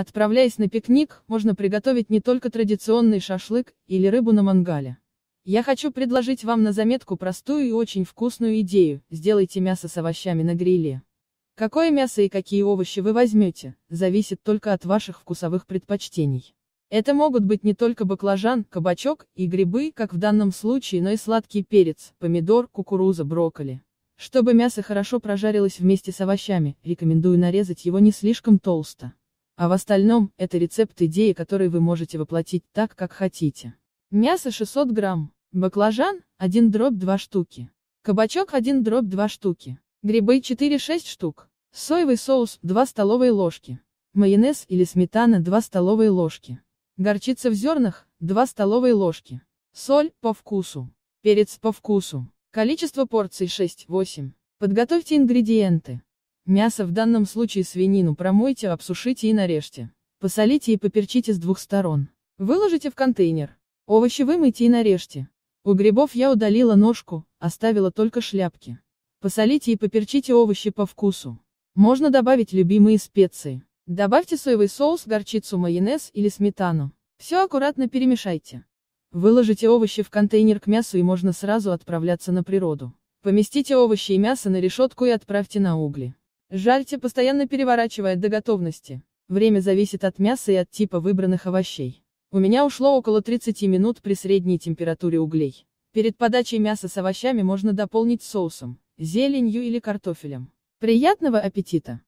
Отправляясь на пикник, можно приготовить не только традиционный шашлык или рыбу на мангале. Я хочу предложить вам на заметку простую и очень вкусную идею, сделайте мясо с овощами на гриле. Какое мясо и какие овощи вы возьмете, зависит только от ваших вкусовых предпочтений. Это могут быть не только баклажан, кабачок и грибы, как в данном случае, но и сладкий перец, помидор, кукуруза, брокколи. Чтобы мясо хорошо прожарилось вместе с овощами, рекомендую нарезать его не слишком толсто. А в остальном, это рецепт идеи, который вы можете воплотить так, как хотите. Мясо 600 грамм, баклажан 1 дробь 2 штуки, кабачок 1 дробь 2 штуки, грибы 4-6 штук, соевый соус 2 столовые ложки, майонез или сметана 2 столовые ложки, горчица в зернах 2 столовые ложки, соль по вкусу, перец по вкусу. Количество порций 6-8. Подготовьте ингредиенты. Мясо в данном случае свинину промойте, обсушите и нарежьте. Посолите и поперчите с двух сторон. Выложите в контейнер. Овощи вымойте и нарежьте. У грибов я удалила ножку, оставила только шляпки. Посолите и поперчите овощи по вкусу. Можно добавить любимые специи. Добавьте соевый соус, горчицу, майонез или сметану. Все аккуратно перемешайте. Выложите овощи в контейнер к мясу и можно сразу отправляться на природу. Поместите овощи и мясо на решетку и отправьте на угли. Жарьте, постоянно переворачивая до готовности. Время зависит от мяса и от типа выбранных овощей. У меня ушло около 30 минут при средней температуре углей. Перед подачей мяса с овощами можно дополнить соусом, зеленью или картофелем. Приятного аппетита!